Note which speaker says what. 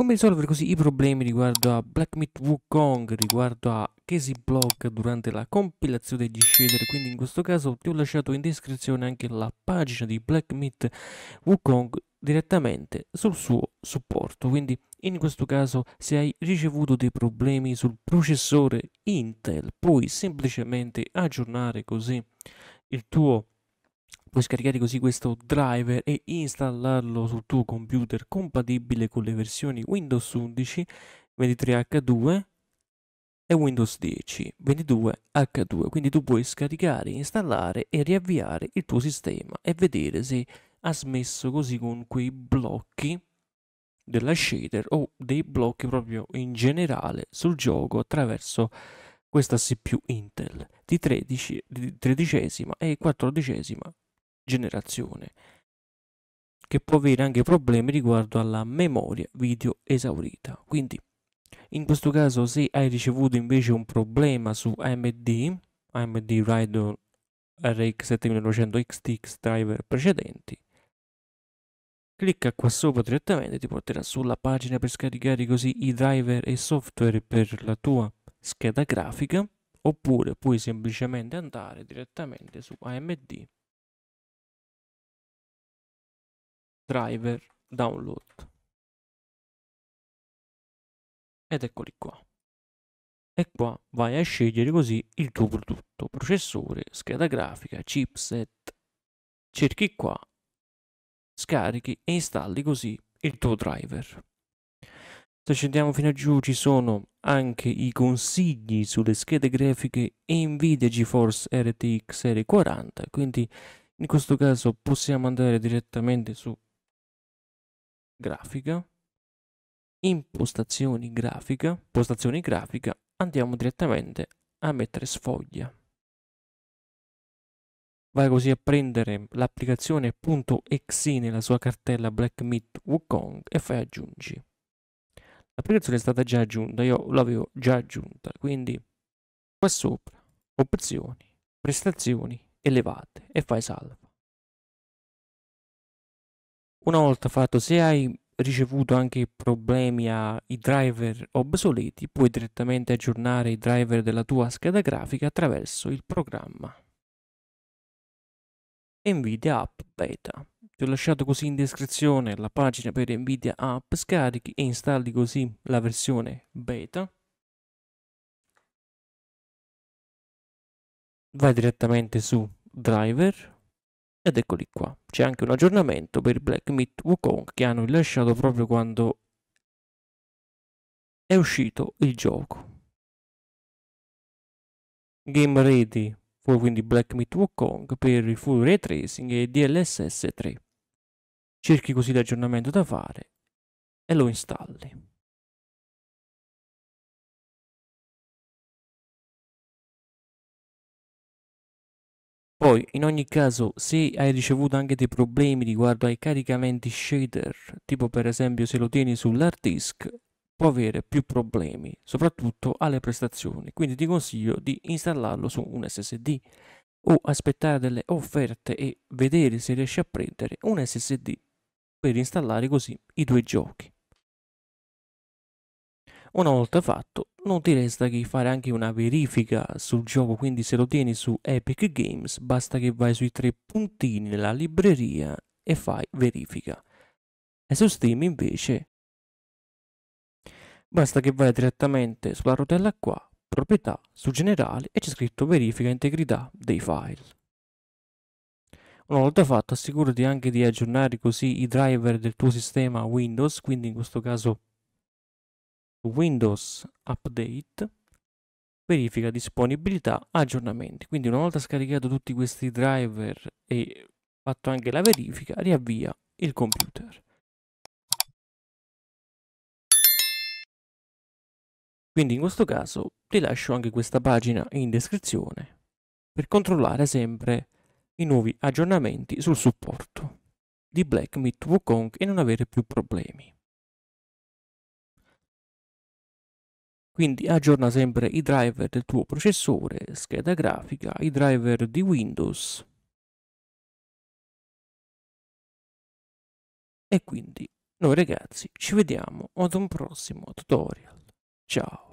Speaker 1: Come risolvere così i problemi riguardo a Black Myth Wukong, riguardo a che si blocca durante la compilazione degli shader, quindi in questo caso ti ho lasciato in descrizione anche la pagina di Black Myth Wukong direttamente sul suo supporto. Quindi in questo caso se hai ricevuto dei problemi sul processore Intel puoi semplicemente aggiornare così il tuo Puoi scaricare così questo driver e installarlo sul tuo computer compatibile con le versioni Windows 11, 23H2 e Windows 10, 22H2. Quindi tu puoi scaricare, installare e riavviare il tuo sistema e vedere se ha smesso così con quei blocchi della shader o dei blocchi proprio in generale sul gioco attraverso questa CPU Intel di 13, di tredicesima e quattordicesima generazione, che può avere anche problemi riguardo alla memoria video esaurita. Quindi, in questo caso, se hai ricevuto invece un problema su AMD, AMD Radeon RX 7900 XTX driver precedenti, clicca qua sopra direttamente e ti porterà sulla pagina per scaricare così i driver e software per la tua scheda grafica oppure puoi semplicemente andare direttamente su AMD driver download ed eccoli qua e qua vai a scegliere così il tuo prodotto processore scheda grafica chipset cerchi qua scarichi e installi così il tuo driver se scendiamo fino a giù ci sono anche i consigli sulle schede grafiche Nvidia GeForce RTX 40 quindi in questo caso possiamo andare direttamente su grafica, impostazioni grafica, postazioni grafica, andiamo direttamente a mettere sfoglia. Vai così a prendere l'applicazione.exe nella sua cartella Black Meat Wukong e fai aggiungi. L'applicazione è stata già aggiunta, io l'avevo già aggiunta, quindi qua sopra, opzioni, prestazioni, elevate e fai salvo. Una volta fatto, se hai ricevuto anche problemi ai driver obsoleti, puoi direttamente aggiornare i driver della tua scheda grafica attraverso il programma. Nvidia App Beta. Ti ho lasciato così in descrizione la pagina per Nvidia App, scarichi e installi così la versione beta. Vai direttamente su driver ed eccoli qua, c'è anche un aggiornamento per i Black Myth Wukong che hanno rilasciato proprio quando è uscito il gioco. Game Ready fu quindi Black Myth Wukong per il full ray tracing e DLSS 3. Cerchi così l'aggiornamento da fare e lo installi. Poi, in ogni caso, se hai ricevuto anche dei problemi riguardo ai caricamenti shader, tipo per esempio se lo tieni sull'hard disk, può avere più problemi, soprattutto alle prestazioni. Quindi ti consiglio di installarlo su un SSD o aspettare delle offerte e vedere se riesci a prendere un SSD per installare così i tuoi giochi. Una volta fatto, non ti resta che fare anche una verifica sul gioco, quindi se lo tieni su Epic Games basta che vai sui tre puntini nella libreria e fai verifica. E su Steam invece basta che vai direttamente sulla rotella qua, proprietà, su generale e c'è scritto verifica integrità dei file. Una volta fatto assicurati anche di aggiornare così i driver del tuo sistema Windows, quindi in questo caso Windows Update verifica disponibilità aggiornamenti quindi una volta scaricato tutti questi driver e fatto anche la verifica riavvia il computer quindi in questo caso ti lascio anche questa pagina in descrizione per controllare sempre i nuovi aggiornamenti sul supporto di Black Wukong e non avere più problemi quindi aggiorna sempre i driver del tuo processore, scheda grafica, i driver di Windows e quindi noi ragazzi ci vediamo ad un prossimo tutorial. Ciao!